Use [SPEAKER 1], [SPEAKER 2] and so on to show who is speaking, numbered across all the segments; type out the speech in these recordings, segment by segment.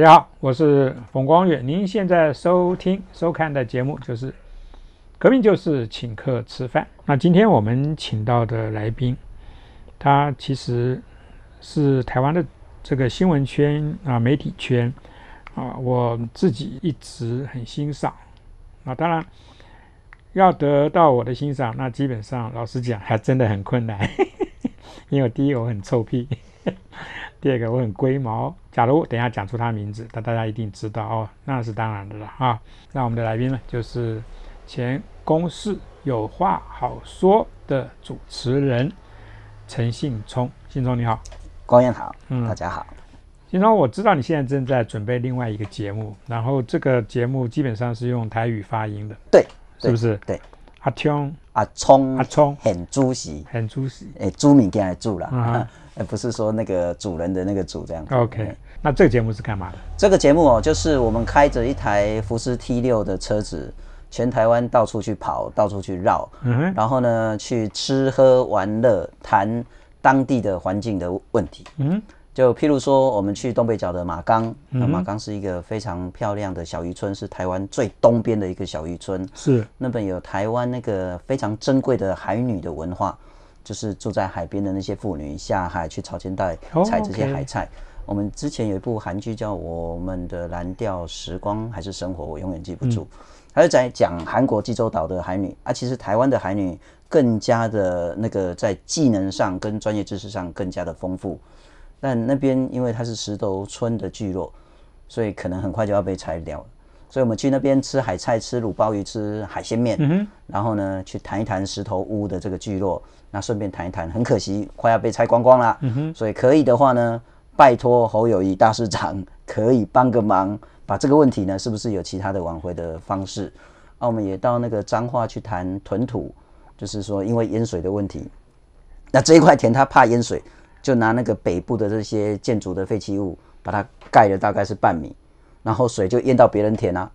[SPEAKER 1] 大家好，我是冯光远。您现在收听收看的节目就是《革命就是请客吃饭》。那今天我们请到的来宾，他其实是台湾的这个新闻圈啊、媒体圈啊，我自己一直很欣赏。那当然要得到我的欣赏，那基本上老实讲还真的很困难，因为第一我很臭屁，第二个我很龟毛。假如等一下讲出他名字，那大家一定知道哦，那是当然的了哈。那我们的来宾呢，就是前公视有话好说的主持人陈信聪，信聪你好，郭彦好，嗯，大家好。信聪，我知道你现在正在准备另外一个节目，然后这个节目基本上是用台语发音的，对，是不是？对，阿听。
[SPEAKER 2] 阿聪，阿聪很住席，很住席，诶，租民这样来住了，啊，诶，不是说那个主人的那个主这样。子。OK，那这个节目是干嘛的？这个节目哦，就是我们开着一台福斯 T 六的车子，全台湾到处去跑，到处去绕，嗯，哼，然后呢，去吃喝玩乐，谈当地的环境的问题，嗯。就譬如说，我们去东北角的马港，那马港是一个非常漂亮的小渔村，是台湾最东边的一个小渔村。是，那边有台湾那个非常珍贵的海女的文化，就是住在海边的那些妇女下海去潮间带采这些海菜。我们之前有一部韩剧叫《我们的蓝调时光》，还是生活，我永远记不住，它是在讲韩国济州岛的海女。啊，其实台湾的海女更加的那个在技能上跟专业知识上更加的丰富。但那边因为它是石头村的聚落，所以可能很快就要被拆掉了。所以我们去那边吃海菜、吃卤鲍鱼、吃海鲜面，然后呢，去谈一谈石头屋的这个聚落。那顺便谈一谈，很可惜快要被拆光光了。所以可以的话呢，拜托侯友谊大市长可以帮个忙，把这个问题呢，是不是有其他的挽回的方式？那我们也到那个彰化去谈屯土，就是说因为淹水的问题，那这一块田它怕淹水。就拿那个北部的这些建筑的废弃物，把它盖了大概是半米，然后水就淹到别人田啊，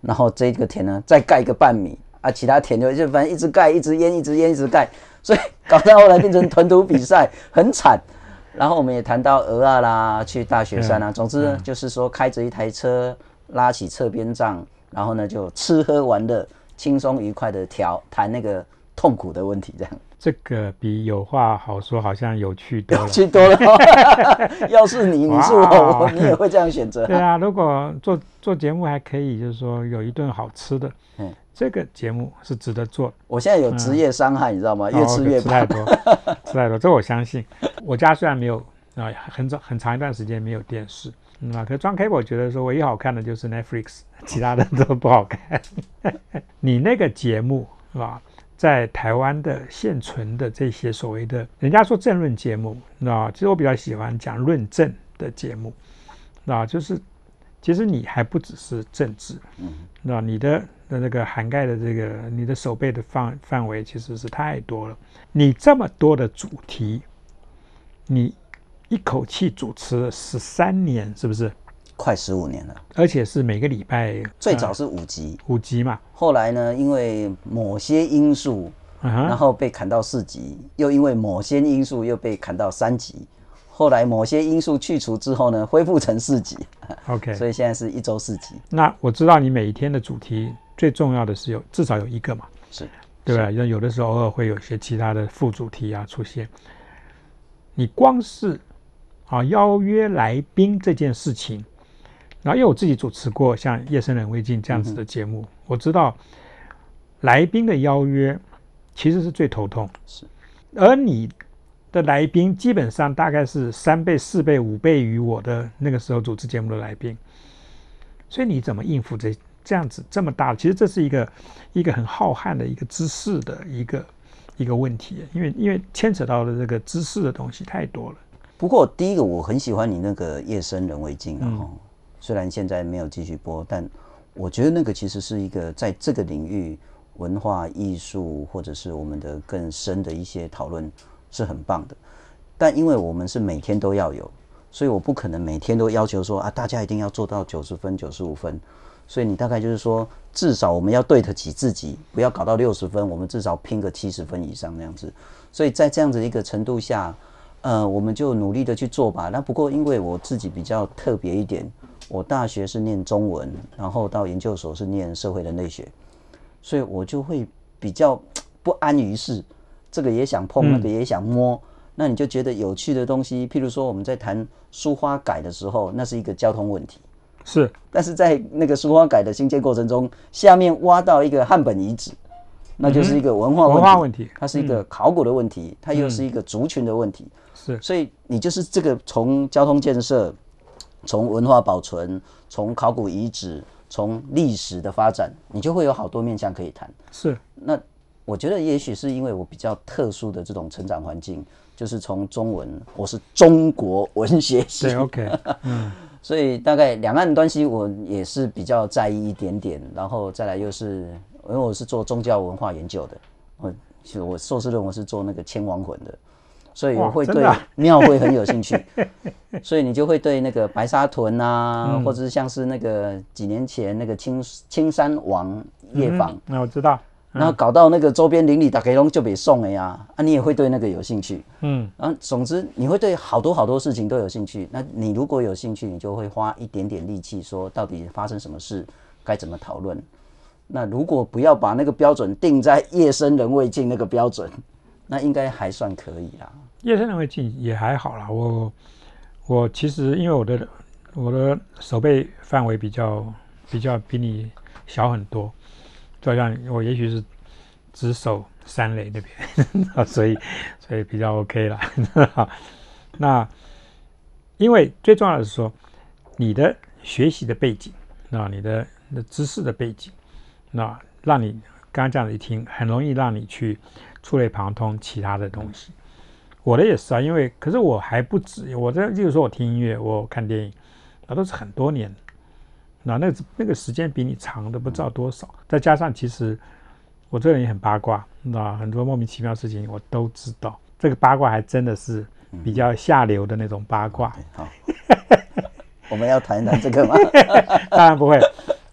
[SPEAKER 2] 然后这个田呢再盖个半米啊，其他田就就反正一直盖，一直淹，一直淹，一直盖，所以搞到后来变成屯土比赛，很惨。然后我们也谈到鹅啊啦，去大雪山啊，总之就是说开着一台车拉起侧边帐，然后呢就吃喝玩乐，轻松愉快的调谈那个痛苦的问题这样。这
[SPEAKER 1] 个比有话好说好像有趣多了，有趣多了。
[SPEAKER 2] 要是你，你是我，你也会这样选择。对啊，
[SPEAKER 1] 如果做做节目还可以，就是说有一顿好吃的。嗯，这个节目
[SPEAKER 2] 是值得做。我现在有职业伤害，你知道吗？越吃越胖，吃太多。
[SPEAKER 1] 吃太多，这我相信。我家虽然没有啊，很早很长一段时间没有电视啊，可装 cable，我觉得说唯一好看的就是 Netflix，其他的都不好看。你那个节目是吧？在台湾的现存的这些所谓的，人家说政论节目，那其实我比较喜欢讲论证的节目，那就是，其实你还不只是政治，那你的那个涵盖的这个你的手背的范范围其实是太多了。你这么多的主题，你一口气主持了十三年，是不是？快十五年了，而且是每个礼拜最早是五级，五级嘛。
[SPEAKER 2] 后来呢，因为某些因素，然后被砍到四级，又因为某些因素又被砍到三级。后来某些因素去除之后呢，恢复成四级。OK，所以现在是一周四级。
[SPEAKER 1] 那我知道你每一天的主题最重要的是有至少有一个嘛，是，对吧？那有的时候偶尔会有一些其他的副主题啊出现。你光是啊，邀约来宾这件事情。然后，因为我自己主持过像《夜深人未静》这样子的节目，我知道，来宾的邀约其实是最头痛，是。而你的来宾基本上大概是三倍、四倍、五倍于我的那个时候主持节目的来宾，所以你怎么应付这这样子这么大其实这是一个一个很浩瀚的一个知识的一个一个问题，因为因为牵扯到的这个知识的东西太多了。
[SPEAKER 2] 不过，第一个我很喜欢你那个《夜深人未静》啊。虽然现在没有继续播，但我觉得那个其实是一个在这个领域文化艺术或者是我们的更深的一些讨论是很棒的。但因为我们是每天都要有，所以我不可能每天都要求说啊，大家一定要做到九十分、九十五分。所以你大概就是说，至少我们要对得起自己，不要搞到六十分，我们至少拼个七十分以上那样子。所以在这样子一个程度下，呃，我们就努力的去做吧。那不过因为我自己比较特别一点。我大学是念中文，然后到研究所是念社会人类学，所以我就会比较不安于世，这个也想碰，那个也想摸。那你就觉得有趣的东西，譬如说我们在谈书花改的时候，那是一个交通问题。是，但是在那个书花改的兴建过程中，下面挖到一个汉本遗址，那就是一个文化文化问题，它是一个考古的问题，它又是一个族群的问题。是，所以你就是这个从交通建设。从文化保存，从考古遗址，从历史的发展，你就会有好多面向可以谈。是，那我觉得也许是因为我比较特殊的这种成长环境，就是从中文，我是中国文学系。对，OK。嗯，所以大概两岸关系我也是比较在意一点点，然后再来又是，因为我是做宗教文化研究的，我其实我硕士论文是做那个千王魂的。所以我会对庙会很有兴趣，所以你就会对那个白沙屯啊，或者是像是那个几年前那个青青山王夜
[SPEAKER 1] 访，那我知道，然后
[SPEAKER 2] 搞到那个周边邻里打开龙就给送了呀，啊，你也会对那个有兴趣，嗯，啊，总之你会对好多好多事情都有兴趣。那你如果有兴趣，你就会花一点点力气说到底发生什么事，该怎么讨论。那如果不要把那个标准定在夜深人未静那个标准，那应该还算可以啦。
[SPEAKER 1] 夜深人未静也还好啦。我我其实因为我的我的手背范围比较比较比你小很多，就加我也许是只守三垒那边，所以所以比较 OK 了。那因为最重要的是说，你的学习的背景啊，你的知识的背景，那让你刚刚这样子一听，很容易让你去触类旁通其他的东西。我的也是啊，因为可是我还不止，我这就是说我听音乐、我看电影，那都是很多年，那那那个时间比你长的不知道多少。再加上其实我这个人很八卦，那很多莫名其妙事情我都知道。这个八卦还真的是比较下流的那种八卦。好，
[SPEAKER 2] 我们要谈一谈这个吗？当
[SPEAKER 1] 然不会，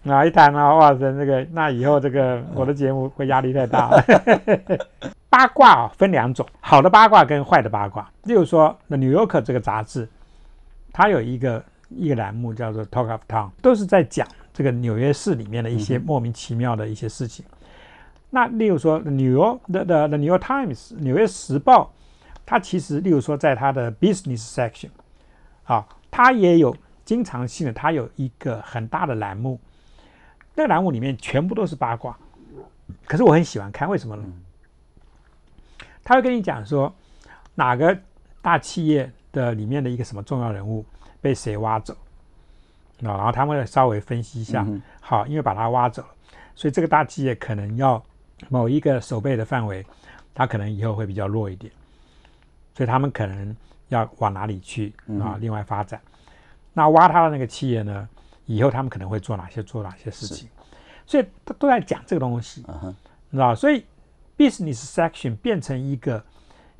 [SPEAKER 1] 那一谈啊？哇，这那个那以后这个我的节目会压力太大了。八卦啊，分两种，好的八卦跟坏的八卦。例如说，那 New York 这个杂志，它有一个一个栏目叫做 Talk of Town，都是在讲这个纽约市里面的一些莫名其妙的一些事情。那例如说 New York 的的 New York Times《纽约时报》，它其实例如说在它的 Business Section 啊，它也有经常性的，它有一个很大的栏目，那个栏目里面全部都是八卦。可是我很喜欢看，为什么呢？他会跟你讲说，哪个大企业的里面的一个什么重要人物被谁挖走，那然后他们会稍微分析一下，好，因为把他挖走了，所以这个大企业可能要某一个守备的范围，他可能以后会比较弱一点，所以他们可能要往哪里去啊，另外发展。那挖他的那个企业呢，以后他们可能会做哪些做哪些事情，所以他都在讲这个东西，知道所以。business section 变成一个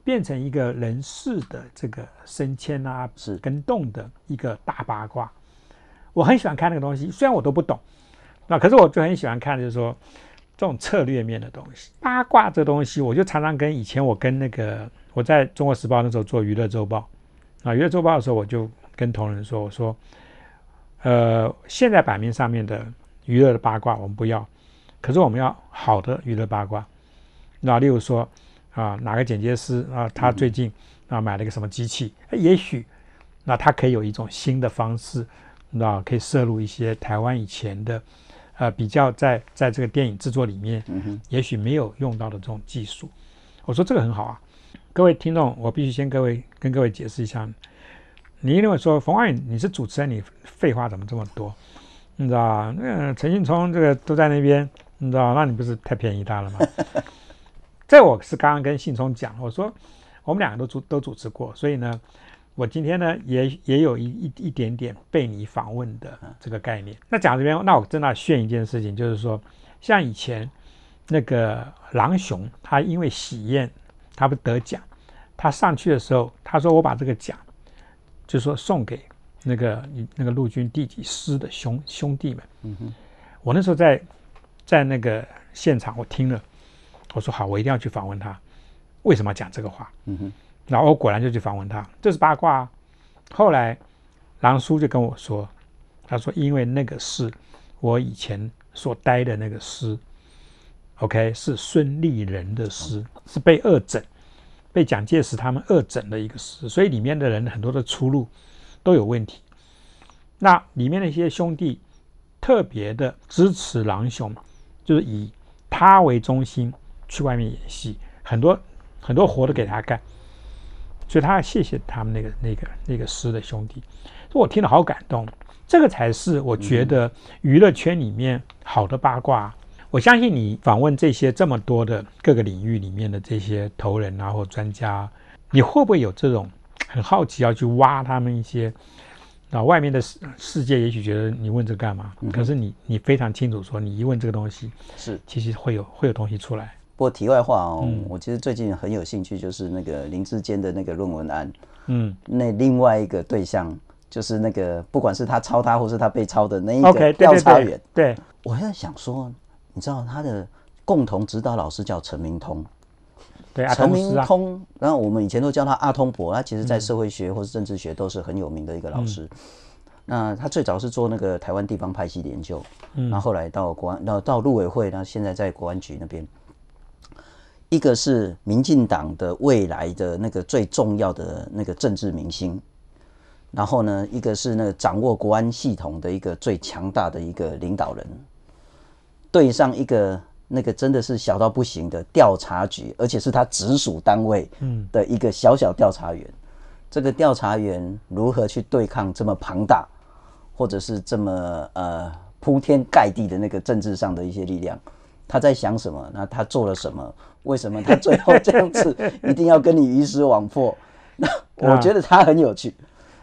[SPEAKER 1] 变成一个人事的这个升迁啊是跟动的一个大八卦，我很喜欢看那个东西，虽然我都不懂，那可是我就很喜欢看，就是说这种策略面的东西。八卦这东西，我就常常跟以前我跟那个我在中国时报那时候做娱乐周报啊，娱乐周报的时候，我就跟同仁说，我说，呃，现在版面上面的娱乐的八卦我们不要，可是我们要好的娱乐八卦。那例如说，啊，哪个剪接师啊，他最近啊买了一个什么机器？也许，那他可以有一种新的方式，那可以摄入一些台湾以前的，呃，比较在在这个电影制作里面，也许没有用到的这种技术。我说这个很好啊，各位听众，我必须先各位跟各位解释一下，你定为说冯焕，你是主持人，你废话怎么这么多？你知道吧？那陈信聪这个都在那边，你知道，那你不是太便宜他了吗？在我是刚刚跟信聪讲，我说我们两个都主都主持过，所以呢，我今天呢也也有一一一点点被你访问的这个概念。那讲这边，那我正在炫一件事情，就是说像以前那个狼熊，他因为喜宴他不得奖，他上去的时候他说我把这个奖，就说送给那个那个陆军第几师的兄兄弟们。嗯哼，我那时候在在那个现场，我听了。我说好，我一定要去访问他。为什么要讲这个话？嗯哼。然后我果然就去访问他，这是八卦。啊。后来，狼叔就跟我说，他说因为那个诗，我以前所待的那个诗，OK，是孙立人的诗，是被恶整，被蒋介石他们恶整的一个诗，所以里面的人很多的出路都有问题。那里面的一些兄弟特别的支持狼兄，就是以他为中心。去外面演戏，很多很多活都给他干，所以他要谢谢他们那个那个那个师的兄弟。说我听了好感动，这个才是我觉得娱乐圈里面好的八卦。我相信你访问这些这么多的各个领域里面的这些头人啊或专家，你会不会有这种很好奇要去挖他们一些那外面的世世界？也许觉得你问这干嘛？可是你你非常清楚，说你一问这个东西是，其实会有会有东西出来。
[SPEAKER 2] 不过题外话哦，我其实最近很有兴趣，就是那个林志坚的那个论文案。嗯，那另外一个对象就是那个，不管是他抄他，或是他被抄的那一个调查员。对，我在想说，你知道他的共同指导老师叫陈明通，对，陈明通。然后我们以前都叫他阿通伯。他其实在社会学或是政治学都是很有名的一个老师。那他最早是做那个台湾地方派系研究，然后后来到国安，然后到陆委会，然后现在在国安局那边。一个是民进党的未来的那个最重要的那个政治明星，然后呢，一个是那个掌握国安系统的一个最强大的一个领导人，对上一个那个真的是小到不行的调查局，而且是他直属单位的一个小小调查员。这个调查员如何去对抗这么庞大，或者是这么呃铺天盖地的那个政治上的一些力量？他在想什么？那他做了什么？为什么他最后这样子 一定要跟你鱼死网破？那我觉得他很有趣。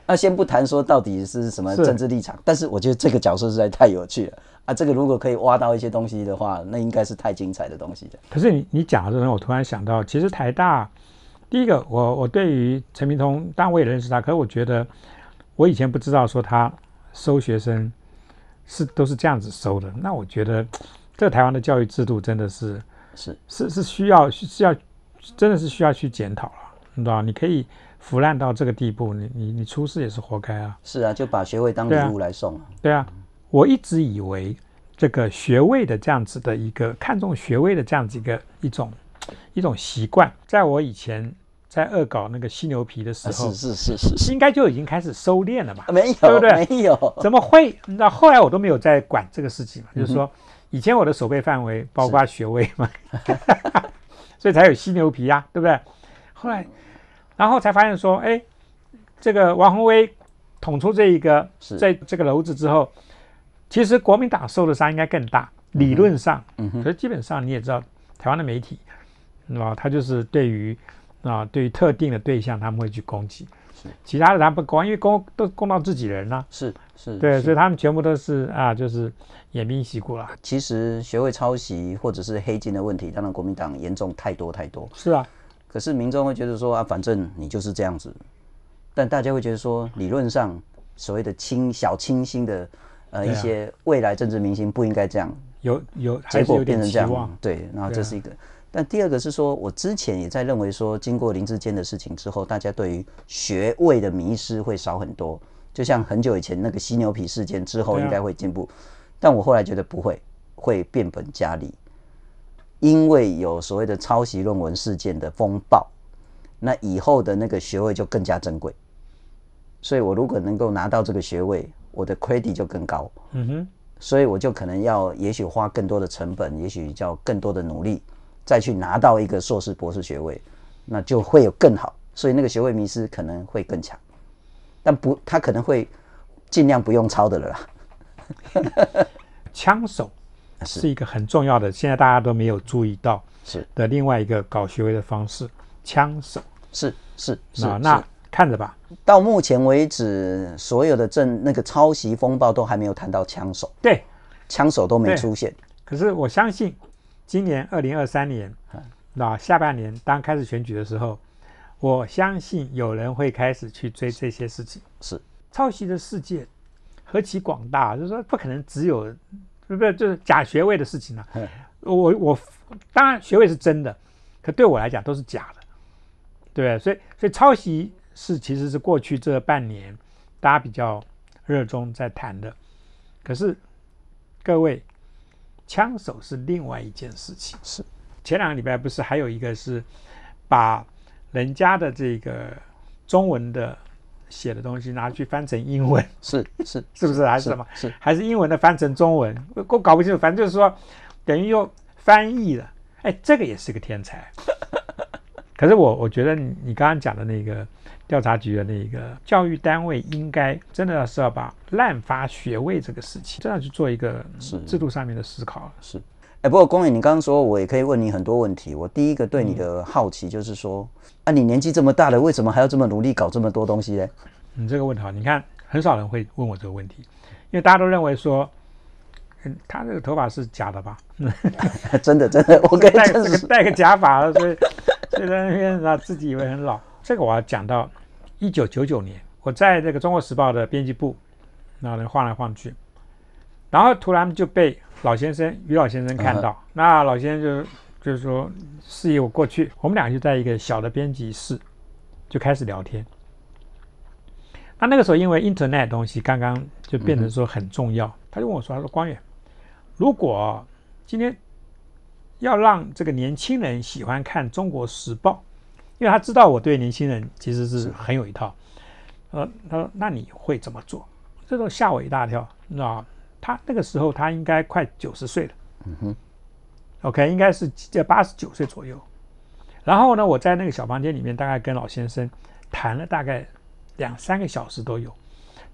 [SPEAKER 2] 那先不谈说到底是什么政治立场，但是我觉得这个角色实在太有趣了啊！这个如果可以挖到一些东西的话，那应该是太精彩的东西了。
[SPEAKER 1] 可是你你讲的时候，我突然想到，其实台大第一个，我我对于陈明通，当然我也认识他，可是我觉得我以前不知道说他收学生是都是这样子收的。那我觉得这个台湾的教育制度真的是。是是是需要是要，真的是需要去检讨了，知道你可以腐烂到这个地步，你你你出事也是活该啊！
[SPEAKER 2] 是啊，就把学位当礼物来送
[SPEAKER 1] 对啊，我一直以为这个学位的这样子的一个看重学位的这样子一个一种一种习惯，在我以前在恶搞那个犀牛皮的时候，是是是是，应该就已经开始收敛了吧？没有，对不对？没有，怎么会？那后来我都没有再管这个事情嘛，就是说。以前我的手背范围包括穴位嘛，所以才有犀牛皮呀，对不对？后来，然后才发现说，哎，这个王宏威捅出这一个，在这个篓子之后，其实国民党受的伤应该更大。理论上，嗯，可是基本上你也知道，台湾的媒体，那他就是对于啊，对于特定的对象，他们会去攻击。其他的咱不管，因为公都公到自己人了，是是，对，所以他们全部都是啊，就是掩兵息鼓了。
[SPEAKER 2] 其实学会抄袭或者是黑金的问题，当然国民党严重太多太多。是啊，可是民众会觉得说啊，反正你就是这样子，但大家会觉得说，理论上所谓的清小清新的呃一些未来政治明星不应该这样。
[SPEAKER 1] 有有，结果变成这样，对，然后这是一个。
[SPEAKER 2] 但第二个是说，我之前也在认为说，经过林志坚的事情之后，大家对于学位的迷失会少很多。就像很久以前那个犀牛皮事件之后，应该会进步。但我后来觉得不会，会变本加厉，因为有所谓的抄袭论文事件的风暴，那以后的那个学位就更加珍贵。所以我如果能够拿到这个学位，我的 credit 就更高。嗯哼，所以我就可能要，也许花更多的成本，也许叫更多的努力。再去拿到一个硕士博士学位，那就会有更好，所以那个学位迷失可能会更强，但不，他可能会尽量不用抄的了。啦。枪手 是一个很重要
[SPEAKER 1] 的，现在大家都没有注意到是的另外一个搞学位的方式。枪手是
[SPEAKER 2] 是是啊，那看着吧。到目前为止，所有的证那个抄袭风暴都还没有谈到枪手，对，枪手都没出现。
[SPEAKER 1] 可是我相信。今年二零二三年，那下半年当开始选举的时候，我相信有人会开始去追这些事情。是抄袭的世界何其广大，就是说不可能只有，不不就是假学位的事情呢。我我当然学位是真的，可对我来讲都是假的，对。所以所以抄袭是其实是过去这半年大家比较热衷在谈的。可是各位。枪手是另外一件事情，是前两个礼拜不是还有一个是把人家的这个中文的写的东西拿去翻成英文，是是 是不是还是什么？是还是英文的翻成中文？我搞不清楚，反正就是说等于又翻译了。哎，这个也是个天才。可是我我觉得你你刚刚讲的那个调查局的那个教育单位应该真的是要把滥发学位这个事情这样去做一个是制度上面的思考
[SPEAKER 2] 是，哎不过光宇你刚刚说我也可以问你很多问题我第一个对你的好奇就是说啊你年纪这么大了为什么还要这么努力搞这么多东西呢？
[SPEAKER 1] 你这个问题好，你看很少人会问我这个问题，因为大家都认为说他这个头发是假的吧？
[SPEAKER 2] 真的真的我可以
[SPEAKER 1] 带个假发。就在那边，他自己以为很老。这个我要讲到一九九九年，我在这个《中国时报》的编辑部，那后晃来晃去，然后突然就被老先生于老先生看到。那老先生就就是说示意我过去，我们俩就在一个小的编辑室就开始聊天。他那个时候因为 Internet 东西刚刚就变成说很重要，他就问我说：“他说光远，如果今天……”要让这个年轻人喜欢看《中国时报》，因为他知道我对年轻人其实是很有一套。呃，他说：“那你会怎么做？”这都吓我一大跳，你知道他那个时候他应该快九十岁了，嗯哼。OK，应该是八十九岁左右。然后呢，我在那个小房间里面，大概跟老先生谈了大概两三个小时都有，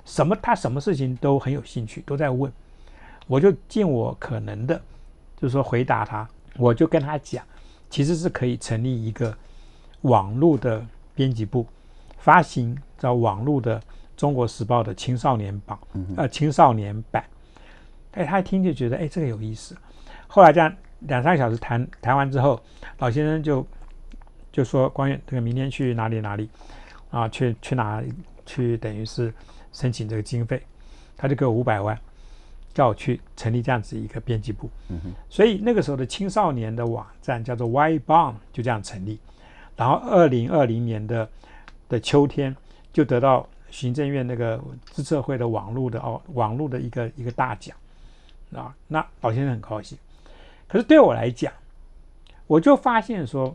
[SPEAKER 1] 什么他什么事情都很有兴趣，都在问。我就尽我可能的，就是说回答他。我就跟他讲，其实是可以成立一个网络的编辑部，发行叫网络的《中国时报》的青少年版，呃，青少年版。哎，他一听就觉得，哎，这个有意思。后来这样两三个小时谈谈完之后，老先生就就说：“关于这个明天去哪里哪里？啊，去去哪？去等于是申请这个经费，他就给我五百万。”叫我去成立这样子一个编辑部，所以那个时候的青少年的网站叫做 Y-Bomb，就这样成立。然后二零二零年的的秋天，就得到行政院那个自测会的网络的哦，网络的一个一个大奖啊。那老先生很高兴，可是对我来讲，我就发现说，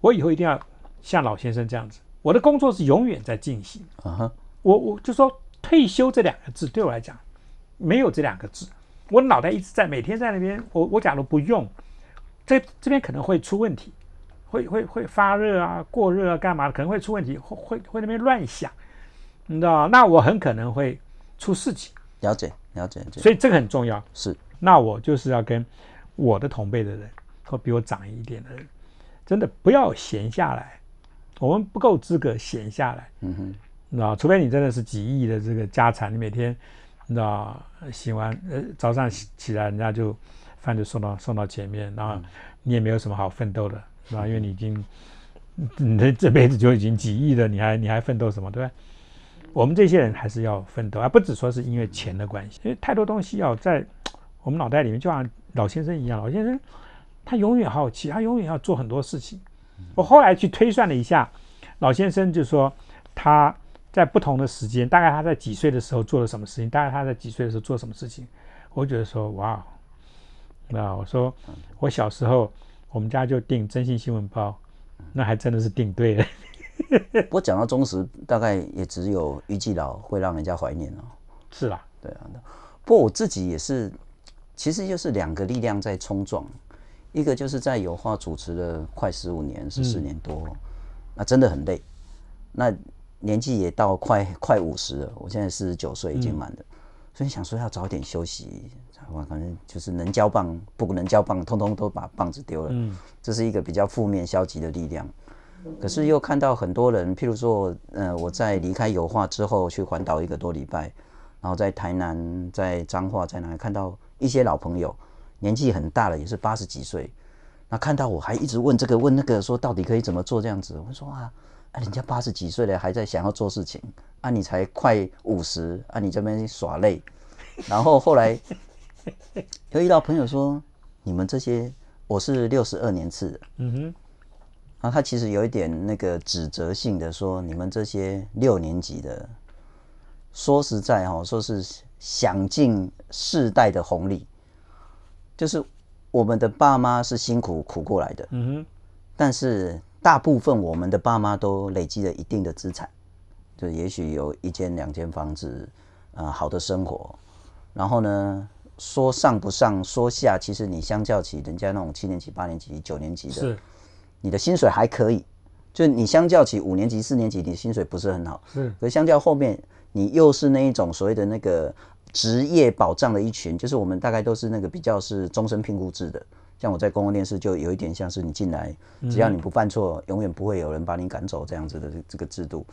[SPEAKER 1] 我以后一定要像老先生这样子，我的工作是永远在进行啊。我我就说退休这两个字对我来讲。没有这两个字，我脑袋一直在每天在那边。我我假如不用，这这边可能会出问题，会会会发热啊、过热啊、干嘛？可能会出问题，会会会那边乱想，你知道？那我很可能会出事情。
[SPEAKER 2] 了解，了解。所以这个很
[SPEAKER 1] 重要。是。那我就是要跟我的同辈的人或比我长一点的人，真的不要闲下来。我们不够资格闲下来。嗯哼。那除非你真的是几亿的这个家产，你每天。那洗完，呃，早上起起来，人家就饭就送到送到前面，然后你也没有什么好奋斗的，是吧？因为你已经，你的这辈子就已经几亿了，你还你还奋斗什么，对吧？我们这些人还是要奋斗而不只说是因为钱的关系，因为太多东西要在我们脑袋里面，就像老先生一样，老先生他永远好奇，他永远要做很多事情。我后来去推算了一下，老先生就说他。在不同的时间，大概他在几岁的时候做了什么事情？大概他在几岁的时候做什么事情？我觉得说，哇，那我说，我小时候我们家就订《征信新闻报》，那还真的是订对了。
[SPEAKER 2] 我讲到忠实，大概也只有一季老会让人家怀念哦。是啦，对啊。不，过我自己也是，其实就是两个力量在冲撞，一个就是在有话主持了快十五年，十四年多，那真的很累。那。年纪也到快快五十了，我现在四十九岁已经满了，所以想说要早点休息。我反正就是能交棒，不能交棒，通通都把棒子丢了。嗯，这是一个比较负面、消极的力量。可是又看到很多人，譬如说，呃，我在离开油画之后去环岛一个多礼拜，然后在台南、在彰化、在南看到一些老朋友，年纪很大了，也是八十几岁。那看到我还一直问这个问那个，说到底可以怎么做这样子？我说啊。人家八十几岁了，还在想要做事情啊！你才快五十啊！你这边耍累。然后后来又遇到朋友说：“你们这些，我是六十二年次的，嗯哼。”啊，他其实有一点那个指责性的说：“你们这些六年级的，说实在哈，说是享尽世代的红利，就是我们的爸妈是辛苦苦过来的，嗯哼。”但是。大部分我们的爸妈都累积了一定的资产，就也许有一间两间房子，呃，好的生活。然后呢，说上不上，说下，其实你相较起人家那种七年级、八年级、九年级的，你的薪水还可以。就你相较起五年级、四年级，你薪水不是很好。是，可相较后面，你又是那一种所谓的那个。职业保障的一群，就是我们大概都是那个比较是终身聘雇制的，像我在公共电视就有一点像是你进来，只要你不犯错，永远不会有人把你赶走这样子的这个制度。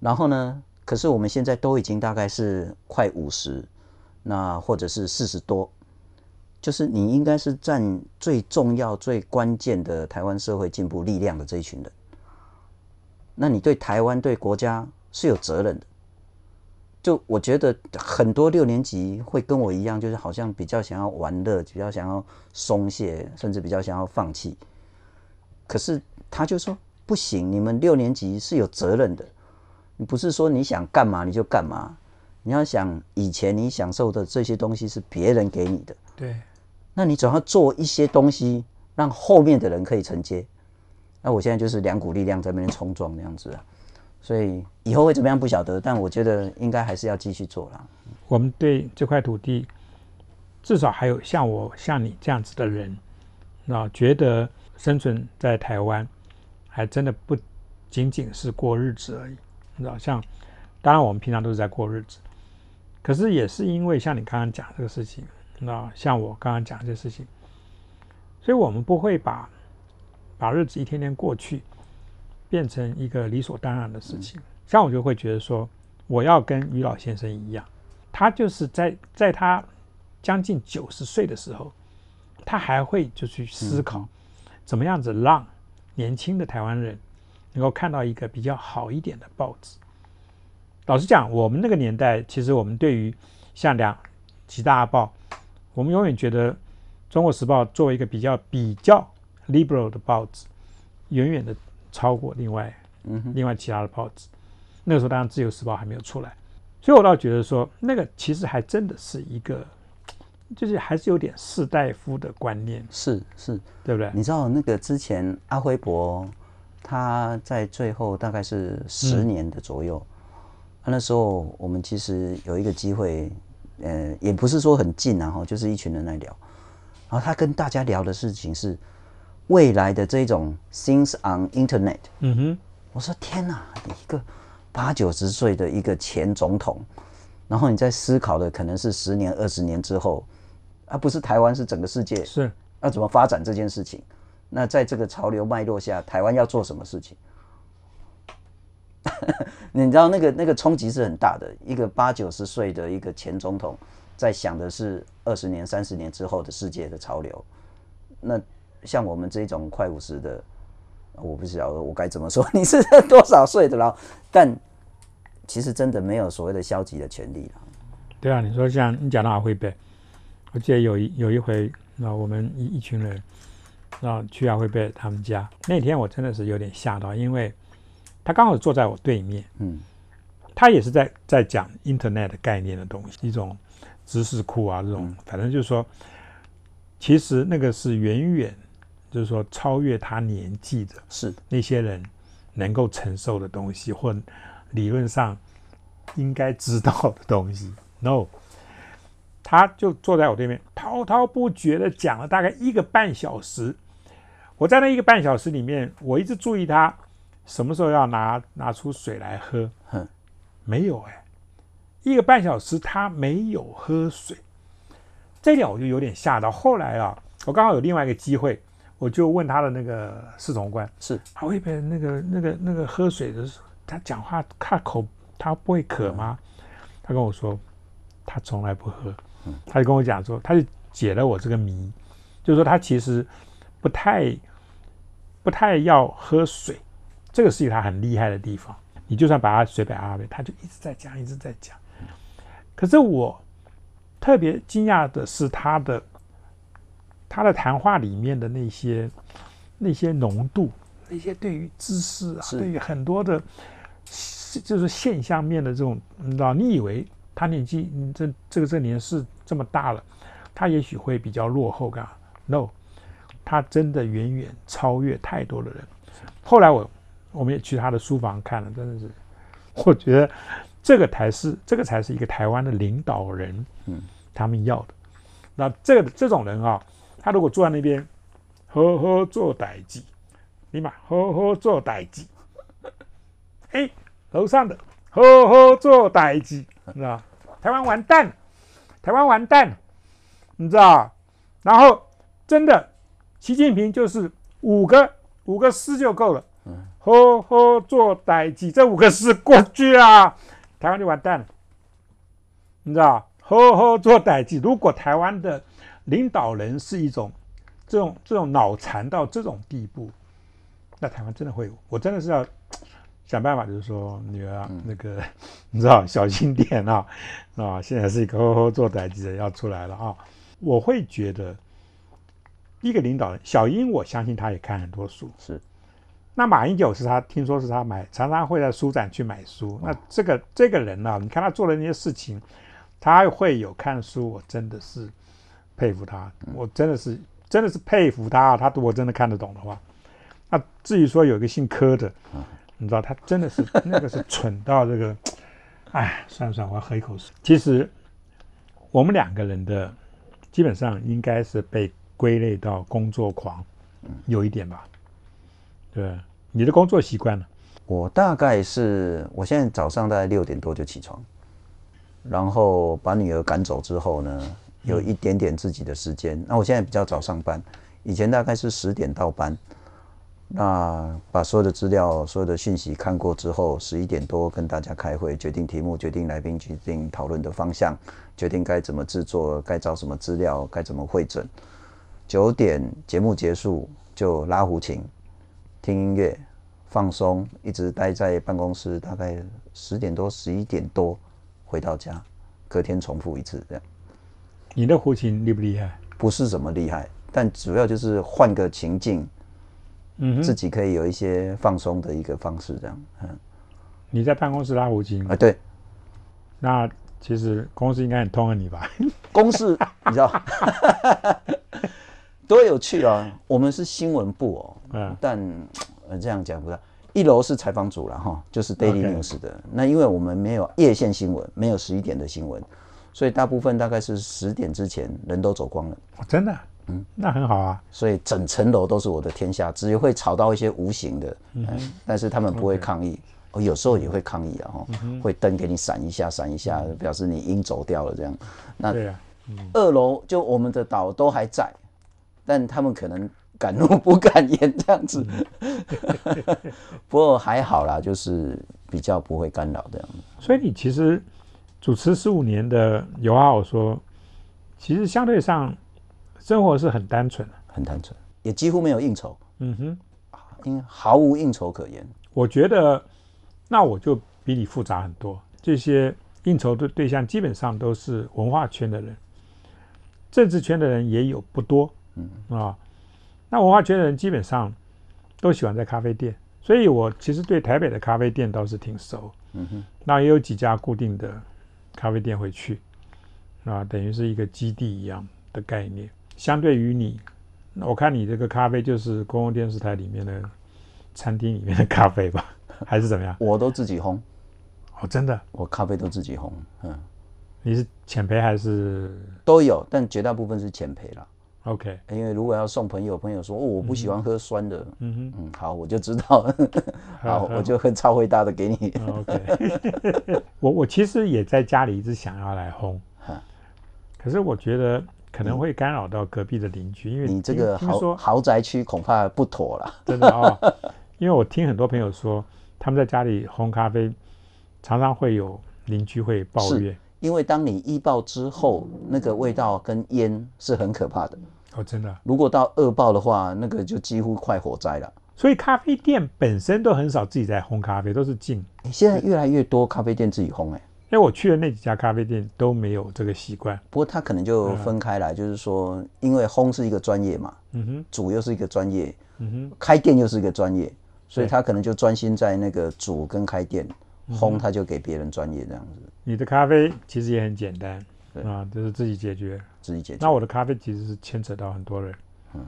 [SPEAKER 2] 然后呢，可是我们现在都已经大概是快五十，那或者是四十多，就是你应该是占最重要、最关键的台湾社会进步力量的这一群人，那你对台湾、对国家是有责任的。就我觉得很多六年级会跟我一样，就是好像比较想要玩乐，比较想要松懈，甚至比较想要放弃。可是他就说不行，你们六年级是有责任的，你不是说你想干嘛你就干嘛，你要想以前你享受的这些东西是别人给你的，对，那你总要做一些东西让后面的人可以承接。那我现在就是两股力量在那边冲撞那样子啊。所以以后会怎么样不晓得，但我觉得应该还是要继续做了。
[SPEAKER 1] 我们对这块土地，至少还有像我像你这样子的人，那觉得生存在台湾，还真的不仅仅是过日子而已。那像当然我们平常都是在过日子，可是也是因为像你刚刚讲这个事情，那像我刚刚讲这事情，所以我们不会把把日子一天天过去。变成一个理所当然的事情，这样我就会觉得说，我要跟于老先生一样，他就是在在他将近九十岁的时候，他还会就去思考怎么样子让年轻的台湾人能够看到一个比较好一点的报纸。老实讲，我们那个年代，其实我们对于像两大报，我们永远觉得《中国时报》作为一个比较比较 liberal 的报纸，远远的。超过另外，嗯，另外其他的报纸，那个时候当然《自由时报》还没有出来，所以我倒觉得说，那个其实还真的是一个，就是还是有点士大夫的观念，
[SPEAKER 2] 是是，对不对？你知道那个之前阿辉伯，他在最后大概是十年的左右，那时候我们其实有一个机会，呃，也不是说很近啊后就是一群人来聊，然后他跟大家聊的事情是。未来的这种 things on internet，嗯哼，我说天哪，一个八九十岁的一个前总统，然后你在思考的可能是十年、二十年之后，而不是台湾，是整个世界，是要怎么发展这件事情。那在这个潮流脉络下，台湾要做什么事情？你知道那个那个冲击是很大的。一个八九十岁的一个前总统在想的是二十年、三十年之后的世界的潮流，那。像我们这种快五十的，我不知道我该怎么说，你是多少岁的了？但其实真的没有所谓的消极的权利了。
[SPEAKER 1] 对啊，你说像你讲到阿辉贝，我记得有一有一回，那我们一一群人，然后去阿辉贝他们家，那天我真的是有点吓到，因为他刚好坐在我对面，嗯，他也是在在讲 internet 概念的东西，一种知识库啊，这种反正就是说，其实那个是远远。就是说，超越他年纪的，是那些人能够承受的东西，或理论上应该知道的东西。No，他就坐在我对面，滔滔不绝的讲了大概一个半小时。我在那一个半小时里面，我一直注意他什么时候要拿拿出水来喝。哼，没有哎，一个半小时他没有喝水，这点我就有点吓到。后来啊，我刚好有另外一个机会。我就问他的那个侍从官，是，他那边那个那个那个喝水的时候，他讲话他口他不会渴吗？他跟我说，他从来不喝。嗯，他就跟我讲说，他就解了我这个谜，就是说他其实不太不太要喝水，这个是他很厉害的地方。你就算把他水摆阿杯，他就一直在讲，一直在讲。可是我特别惊讶的是他的。他的谈话里面的那些那些浓度，那些对于知识啊，对于很多的，就是现象面的这种，老你以为他年纪，这这个这年事这么大了，他也许会比较落后噶？No，他真的远远超越太多的人。后来我我们也去他的书房看了，真的是，我觉得这个才是这个才是一个台湾的领导人，嗯，他们要的，那这这种人啊。他如果坐在那边，呵呵做代志，你白？呵呵做代志，哎，楼上的呵呵做代志，知道？台湾完蛋，台湾完蛋，你知道？然后真的，习近平就是五个五个师就够了，呵呵做代志，这五个师过去啊，台湾就完蛋了，你知道？呵呵做代志，如果台湾的。领导人是一种，这种这种脑残到这种地步，那台湾真的会，我真的是要 想办法，就是说，女儿那个，你知道，小心点啊，啊，现在是一个做 歹之人要出来了啊，我会觉得，一个领导人，小英，我相信他也看很多书，是，那马英九是他听说是他买，常常会在书展去买书，那这个这个人呢，你看他做的那些事情，他会有看书，我真的是。佩服他，我真的是真的是佩服他。他我真的看得懂的话，那至于说有一个姓柯的，你知道他真的是 那个是蠢到这个，哎，算了算了，我要喝一口水。其实我们两个人的基本上应该是被归类到工
[SPEAKER 2] 作狂，有一点
[SPEAKER 1] 吧。对
[SPEAKER 2] 你的工作习惯呢？我大概是我现在早上大概六点多就起床，然后把女儿赶走之后呢。有一点点自己的时间。那我现在比较早上班，以前大概是十点到班。那把所有的资料、所有的信息看过之后，十一点多跟大家开会，决定题目、决定来宾、决定讨论的方向、决定该怎么制作、该找什么资料、该怎么会诊。九点节目结束就拉胡琴，听音乐放松，一直待在办公室，大概十点多、十一点多回到家，隔天重复一次这样。
[SPEAKER 1] 你的胡琴厉不厉害？
[SPEAKER 2] 不是怎么厉害，但主要就是换个情境，嗯，自己可以有一些放松的一个方式，这样。嗯，
[SPEAKER 1] 你在办公室拉胡琴啊？对。那其实公司应该很痛恨你吧？
[SPEAKER 2] 公司你知道 多有趣啊！我们是新闻部哦，嗯，但呃，这样讲不到。一楼是采访组了哈，就是 daily news 的。那因为我们没有夜线新闻，没有十一点的新闻。所以大部分大概是十点之前人都走光了，
[SPEAKER 1] 真的，嗯，那很好啊。
[SPEAKER 2] 所以整层楼都是我的天下，只有会吵到一些无形的，嗯，但是他们不会抗议，我有时候也会抗议啊，吼，会灯给你闪一下，闪一下，表示你阴走掉了这样。那二楼就我们的岛都还在，但他们可能敢怒不敢言这样子，不过还好啦，就是比较不会干扰这样。
[SPEAKER 1] 所以你其实。主持十五年的尤话我说，其实相对上，生活是很单纯的，很单纯，
[SPEAKER 2] 也几乎没有应酬，嗯哼，因毫无应酬可言。
[SPEAKER 1] 我觉得，那我就比你复杂很多。这些应酬的对象基本上都是文化圈的人，政治圈的人也有不多，嗯嗯啊，那文化圈的人基本上，都喜欢在咖啡店，所以我其实对台北的咖啡店倒是挺熟，嗯哼，那也有几家固定的。咖啡店会去，是吧？等于是一个基地一样的概念。相对于你，我看你这个咖啡就是公共电视台里面的餐厅里面的咖啡吧，还是怎么样？
[SPEAKER 2] 我都自己烘，哦，真的，我咖啡都自己烘。嗯，
[SPEAKER 1] 你是浅焙还是
[SPEAKER 2] 都有？但绝大部分是浅焙了。OK，因为如果要送朋友，朋友说哦我不喜欢喝酸的，嗯哼，嗯，好，我就知道，好，我就喝超会大的给你。
[SPEAKER 1] OK，我我其实也在家里一直想要来烘，可是我觉得可能会干
[SPEAKER 2] 扰到隔壁的邻居，因为你这个豪说豪宅区恐怕不妥了，真的哦，
[SPEAKER 1] 因为我听很多朋友说他们在家里烘咖啡，常常会有邻居会抱怨，
[SPEAKER 2] 因为当你一爆之后，那个味道跟烟是很可怕的。哦，真的。如果到恶爆的话，那个就几乎快火灾了。所以咖啡店本身都很少自己在烘咖啡，都是进。现在越来越多咖啡店自己烘，哎。为我去的那几家咖啡店都没有这个习惯。不过他可能就分开来，就是说，因为烘是一个专业嘛，嗯哼，煮又是一个专业，嗯哼，开店又是一个专业，所以他可能就专心在那个煮跟开店，烘他就给别人专业这样子。
[SPEAKER 1] 你的咖啡其实也很简单。啊，就是自己解决，自己解决。那我的咖啡其实是牵扯到很多人，嗯，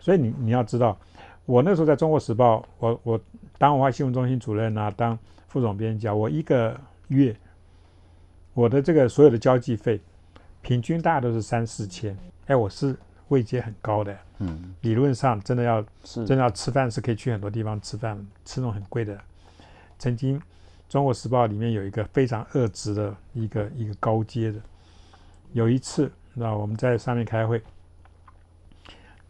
[SPEAKER 1] 所以你你要知道，我那时候在中国时报，我我当文化新闻中心主任啊，当副总编辑啊，我一个月，我的这个所有的交际费，平均大概都是三四千，哎，我是位阶很高的，嗯，理论上真的要真的要吃饭是可以去很多地方吃饭，吃那种很贵的。曾经《中国时报》里面有一个非常恶职的一个一个高阶的。有一次，知道我们在上面开会，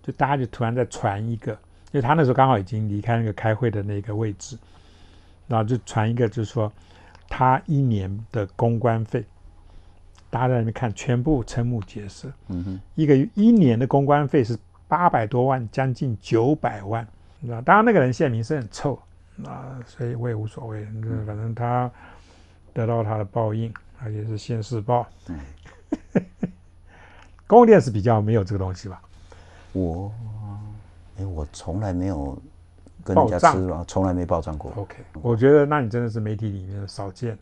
[SPEAKER 1] 就大家就突然在传一个，因为他那时候刚好已经离开那个开会的那个位置，然后就传一个，就是说他一年的公关费，大家在里面看，全部瞠目结舌。嗯哼，一个一年的公关费是八百多万，将近九百万，那当然那个人现在名声很臭，那所以我也无所谓，反正他得到他的报应，而且是现世报。对。呵 呵电是比较没有这个东西吧？
[SPEAKER 2] 我，哎，我从来没有跟人家吃，从来没爆账过。OK，
[SPEAKER 1] 我觉得那你真的是媒体里面少见、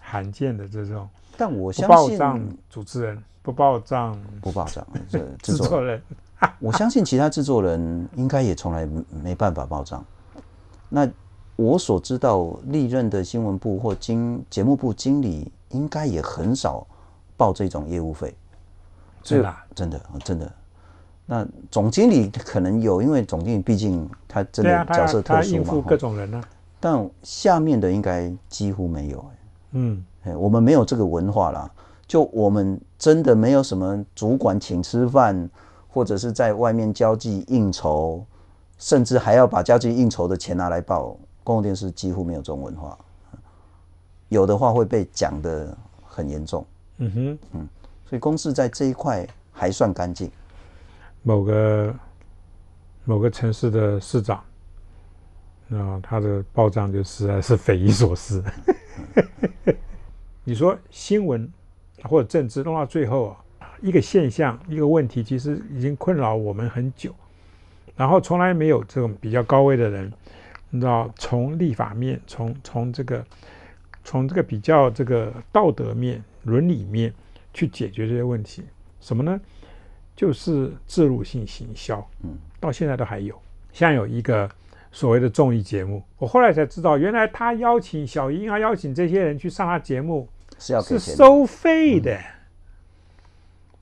[SPEAKER 1] 罕见的这种。但我爆账主持人不报账，不报账 这制作人，
[SPEAKER 2] 我相信其他制作人应该也从来没办法报账。那我所知道历任的新闻部或经节目部经理，应该也很少。报这种业务费，真的真的真的，那总经理可能有，因为总经理毕竟他真的角色特应付各种人呢。但下面的应该几乎没有，嗯，哎，我们没有这个文化啦。就我们真的没有什么主管请吃饭，或者是在外面交际应酬，甚至还要把交际应酬的钱拿来报公共电视，几乎没有这种文化。有的话会被讲的很严重。嗯哼，嗯，所以公司在这一块还算干净。
[SPEAKER 1] 某个某个城市的市长啊，他的报账就实在是匪夷所思。你说新闻或者政治，弄到最后啊，一个现象，一个问题，其实已经困扰我们很久。然后从来没有这种比较高位的人，你知道，从立法面，从从这个，从这个比较这个道德面。伦理面去解决这些问题，什么呢？就是自入性行销。嗯，到现在都还有。像有一个所谓的综艺节目，我后来才知道，原来他邀请小英啊，邀请这些人去上他节目，是要是收费的。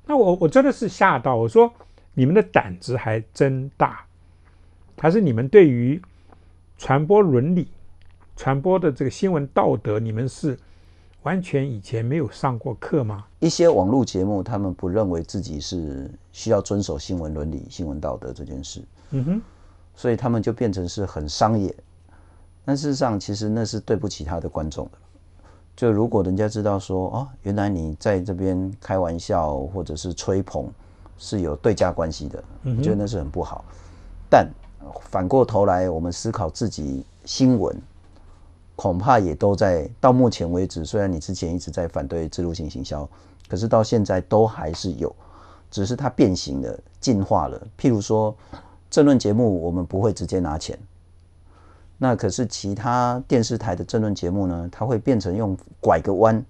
[SPEAKER 1] 那我我真的是吓到，我说你们的胆子还真大。还是你们对于传播伦理、传播的这个新闻道德，你们是？完全以前没有上过课吗？
[SPEAKER 2] 一些网络节目，他们不认为自己是需要遵守新闻伦理、新闻道德这件事。嗯哼，所以他们就变成是很商业。但事实上，其实那是对不起他的观众的。就如果人家知道说，哦，原来你在这边开玩笑或者是吹捧是有对家关系的，我觉得那是很不好。但反过头来，我们思考自己新闻。恐怕也都在到目前为止，虽然你之前一直在反对制度性行销，可是到现在都还是有，只是它变形了、进化了。譬如说，政论节目我们不会直接拿钱，那可是其他电视台的政论节目呢，它会变成用拐个弯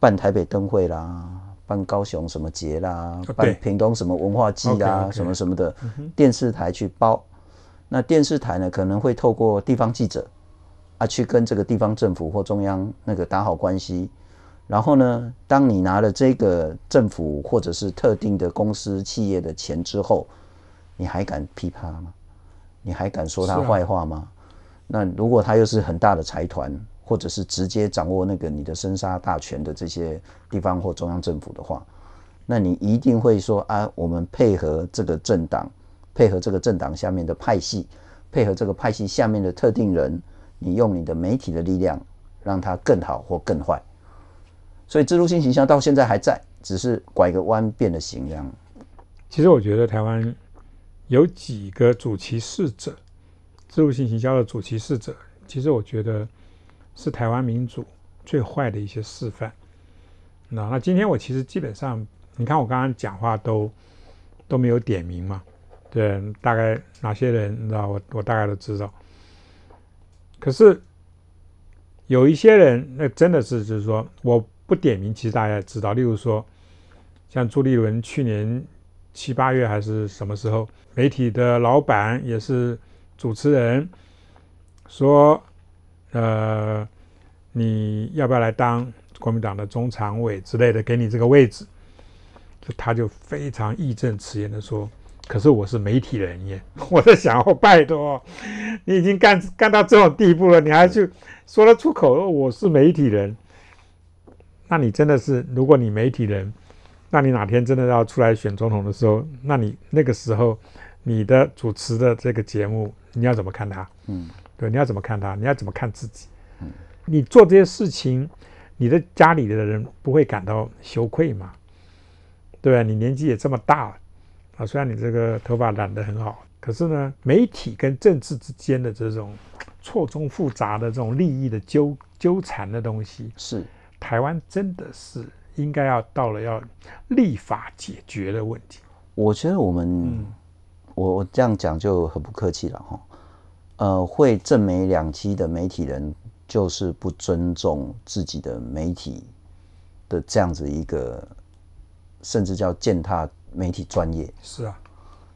[SPEAKER 2] 办台北灯会啦，办高雄什么节啦，办屏东什么文化季啦，什么什么的，电视台去包。那电视台呢，可能会透过地方记者。啊，去跟这个地方政府或中央那个打好关系，然后呢，当你拿了这个政府或者是特定的公司企业的钱之后，你还敢批判吗？你还敢说他坏话吗？那如果他又是很大的财团，或者是直接掌握那个你的生杀大权的这些地方或中央政府的话，那你一定会说啊，我们配合这个政党，配合这个政党下面的派系，配合这个派系下面的特定人。你用你的媒体的力量，让它更好或更坏，所以制度性形象到现在还在，只是拐个弯变了形。这样，
[SPEAKER 1] 其实我觉得台湾有几个主歧视者，制度性行销的主歧视者，其实我觉得是台湾民主最坏的一些示范。那那今天我其实基本上，你看我刚刚讲话都都没有点名嘛，对，大概哪些人，你知道我我大概都知道。可是有一些人，那真的是，就是说，我不点名，其实大家知道。例如说，像朱立伦去年七八月还是什么时候，媒体的老板也是主持人，说，呃，你要不要来当国民党的中常委之类的，给你这个位置，就他就非常义正辞严的说。可是我是媒体人，耶！我在想哦，拜托，你已经干干到这种地步了，你还去说得出口？我是媒体人，那你真的是？如果你媒体人，那你哪天真的要出来选总统的时候，那你那个时候，你的主持的这个节目，你要怎么看他？嗯，对，你要怎么看他？你要怎么看自己？你做这些事情，你的家里的人不会感到羞愧吗？对吧？你年纪也这么大。了，啊，虽然你这个头发染得很好，可是呢，媒体跟政治之间的这种错综复杂的这种利益的纠纠缠的东西，是台湾真的是应该要到了要立法解决的问题。
[SPEAKER 2] 我觉得我们，我我这样讲就很不客气了哈。呃，会政媒两栖的媒体人，就是不尊重自己的媒体的这样子一个，甚至叫践踏。媒体专业是啊，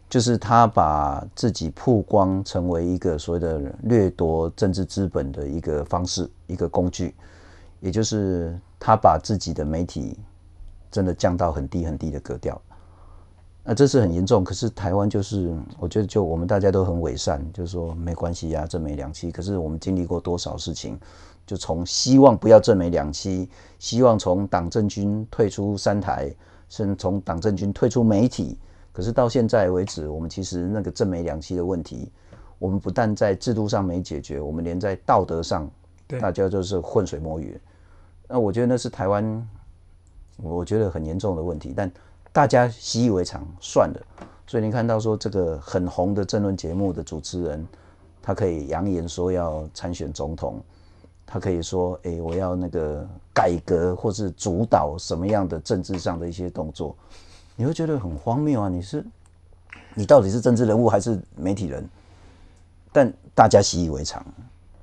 [SPEAKER 2] 就是他把自己曝光成为一个所谓的掠夺政治资本的一个方式，一个工具，也就是他把自己的媒体真的降到很低很低的格调，那这是很严重。可是台湾就是，我觉得就我们大家都很伪善，就是说没关系呀，这没两期。可是我们经历过多少事情，就从希望不要这没两期，希望从党政军退出三台。甚至从党政军退出媒体，可是到现在为止，我们其实那个政媒两栖的问题，我们不但在制度上没解决，我们连在道德上，大家就是浑水摸鱼。那我觉得那是台湾，我觉得很严重的问题。但大家习以为常，算了。所以你看到说这个很红的政论节目的主持人，他可以扬言说要参选总统。他可以说：“哎，我要那个改革，或是主导什么样的政治上的一些动作，你会觉得很荒谬啊！你是，你到底是政治人物还是媒体人？但大家习以为常，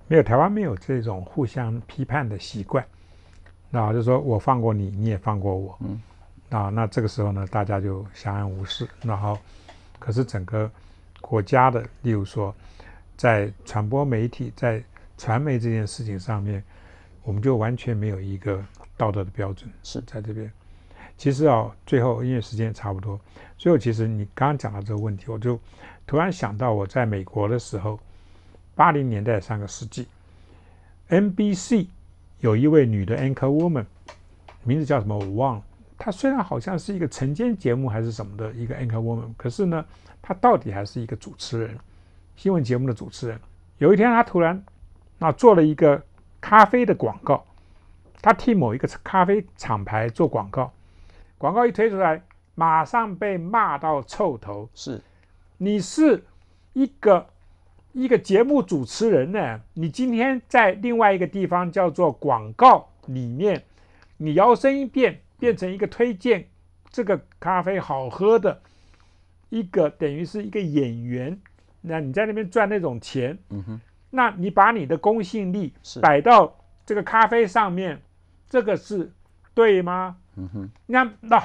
[SPEAKER 1] 没有台湾没有这种互相批判的习惯。然后就说我放过你，你也放过我，嗯，啊，那这个时候呢，大家就相安无事。然后，可是整个国家的，例如说，在传播媒体在。传媒这件事情上面，我们就完全没有一个道德的标准。是在这边，其实啊，最后音乐时间也差不多。最后，其实你刚刚讲到这个问题，我就突然想到我在美国的时候，八零年代上个世纪，NBC 有一位女的 anchor woman，名字叫什么我忘了。她虽然好像是一个晨间节目还是什么的一个 anchor woman，可是呢，她到底还是一个主持人，新闻节目的主持人。有一天，她突然。那做了一个咖啡的广告，他替某一个咖啡厂牌做广告，广告一推出来，马上被骂到臭头。是，你是一个一个节目主持人呢，你今天在另外一个地方叫做广告里面，你摇身一变变成一个推荐这个咖啡好喝的，一个等于是一个演员，那你在那边赚那种钱，嗯哼。那你把你的公信力摆到这个咖啡上面，这个是对吗？嗯哼，那那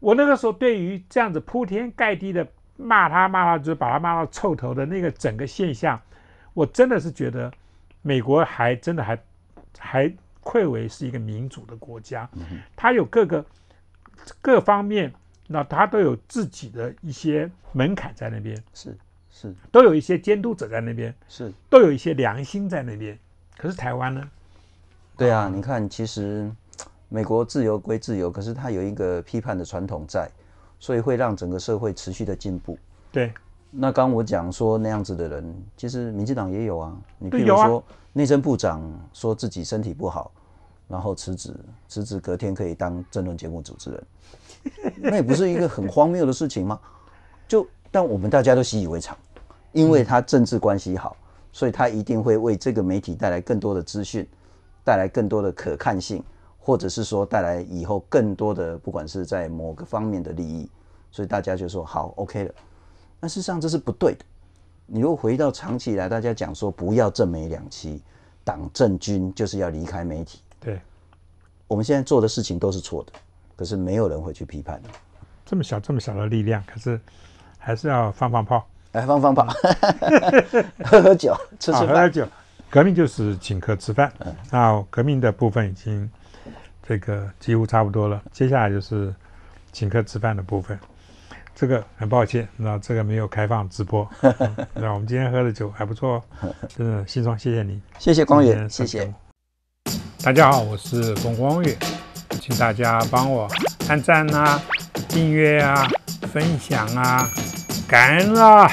[SPEAKER 1] 我那个时候对于这样子铺天盖地的骂他骂他，就把他骂到臭头的那个整个现象，我真的是觉得美国还真的还还愧为是一个民主的国家，它有各个各方面，那它都有自己的一些门槛在那边。是。是，都有一些监督者在那边，是，都有一些良心在那边。可是台湾呢？
[SPEAKER 2] 对啊，你看，其实美国自由归自由，可是它有一个批判的传统在，所以会让整个社会持续的进步。对，那刚我讲说那样子的人，其实民进党也有啊。你比如说内政部长说自己身体不好，然后辞职，辞职隔天可以当政论节目主持人，那也不是一个很荒谬的事情吗？就。但我们大家都习以为常，因为他政治关系好，所以他一定会为这个媒体带来更多的资讯，带来更多的可看性，或者是说带来以后更多的不管是在某个方面的利益，所以大家就说好 OK 了。那事实上这是不对的。你如果回到长期以来，大家讲说不要政媒两栖，党政军就是要离开媒体。对，我们现在做的事情都是错的，可是没有人会去批判的。
[SPEAKER 1] 这么小这么小的力量，可是。还是要放放炮，
[SPEAKER 2] 来放放炮，喝喝酒，吃吃饭。喝喝酒，
[SPEAKER 1] 革命就是请客吃饭那革命的部分已经这个几乎差不多了，接下来就是请客吃饭的部分。这个很抱歉，那这个没有开放直播。那我们今天喝的酒还不错哦，真的，新双谢谢你，
[SPEAKER 2] 谢谢光源，谢
[SPEAKER 1] 谢。大家好，我是冯光远，请大家帮我按赞啊、订阅啊、分享啊。干了！